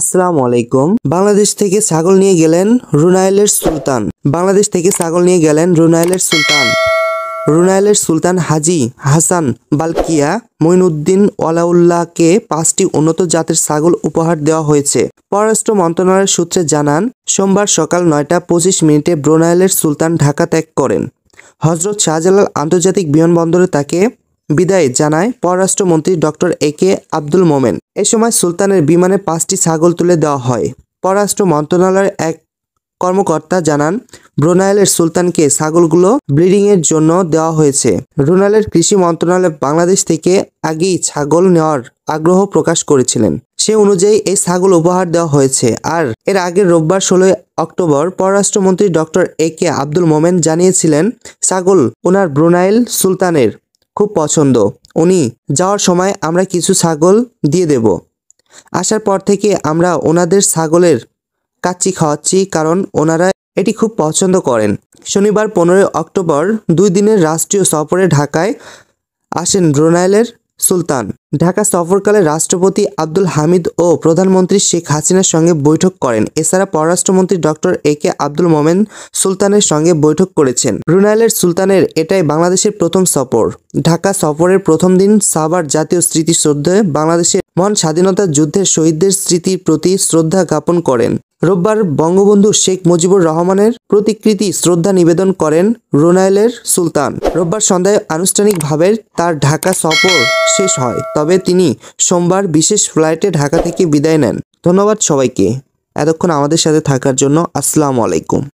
আসসালামু আলাইকুম বাংলাদেশ থেকে ছাগল নিয়ে গেলেন রুনাইলের সুলতান বাংলাদেশ থেকে ছাগল নিয়ে গেলেন রুনাইলের সুলতান রুনাইলের সুলতান হাজি হাসান বালকিয়া মইনুদ্দিন ওয়ালাউল্লাহকে পাঁচটি উন্নত জাতের ছাগল উপহার দেওয়া হয়েছে পররাষ্ট্র মন্ত্রণালয়ের সূত্রে জানান সোমবার সকাল নয়টা পঁচিশ মিনিটে ব্রুনাইলের সুলতান ঢাকা ত্যাগ করেন হজরত শাহজালাল আন্তর্জাতিক বিমানবন্দরে তাকে বিদায় জানায় পররাষ্ট্রমন্ত্রী ডক্টর এ কে আব্দুল মোমেন এ সময় সুলতানের বিমানে পাঁচটি ছাগল তুলে দেওয়া হয় পররাষ্ট্র মন্ত্রণালয়ের এক কর্মকর্তা জানান ব্রুনাইলের সুলতানকে ছাগলগুলো ব্রিডিংয়ের জন্য দেওয়া হয়েছে রোনালের কৃষি মন্ত্রণালয় বাংলাদেশ থেকে আগেই ছাগল নেওয়ার আগ্রহ প্রকাশ করেছিলেন সে অনুযায়ী এই ছাগল উপহার দেওয়া হয়েছে আর এর আগের রোববার ষোলোই অক্টোবর পররাষ্ট্রমন্ত্রী ডক্টর এ কে আব্দুল মোমেন জানিয়েছিলেন ছাগল ওনার ব্রুনাইল সুলতানের খুব পছন্দ উনি যাওয়ার সময় আমরা কিছু ছাগল দিয়ে দেব আসার পর থেকে আমরা ওনাদের ছাগলের কাচ্চি খাওয়াচ্ছি কারণ ওনারা এটি খুব পছন্দ করেন শনিবার পনেরোই অক্টোবর দুই দিনের রাষ্ট্রীয় সফরে ঢাকায় আসেন ব্রুনাইলের সুলতান ঢাকা সফরকালে রাষ্ট্রপতি আব্দুল হামিদ ও প্রধানমন্ত্রী শেখ হাসিনার সঙ্গে বৈঠক করেন এছাড়া পররাষ্ট্রমন্ত্রী ডক্টর এ কে আব্দুল মোমেন সুলতানের সঙ্গে বৈঠক করেছেন রুনাইলের সুলতানের এটাই বাংলাদেশের প্রথম সফর ঢাকা সফরের প্রথম দিন সাভার জাতীয় স্মৃতিশ্রদ্ধায় বাংলাদেশের মহান স্বাধীনতা যুদ্ধের শহীদদের স্মৃতির প্রতি শ্রদ্ধা জ্ঞাপন করেন রোববার বঙ্গবন্ধু শেখ মুজিবুর রহমানের প্রতিকৃতি শ্রদ্ধা নিবেদন করেন রোনাইলের সুলতান রোববার সন্ধ্যায় আনুষ্ঠানিকভাবে তার ঢাকা সফর শেষ হয় তবে তিনি সোমবার বিশেষ ফ্লাইটে ঢাকা থেকে বিদায় নেন ধন্যবাদ সবাইকে এতক্ষণ আমাদের সাথে থাকার জন্য আসসালামু আলাইকুম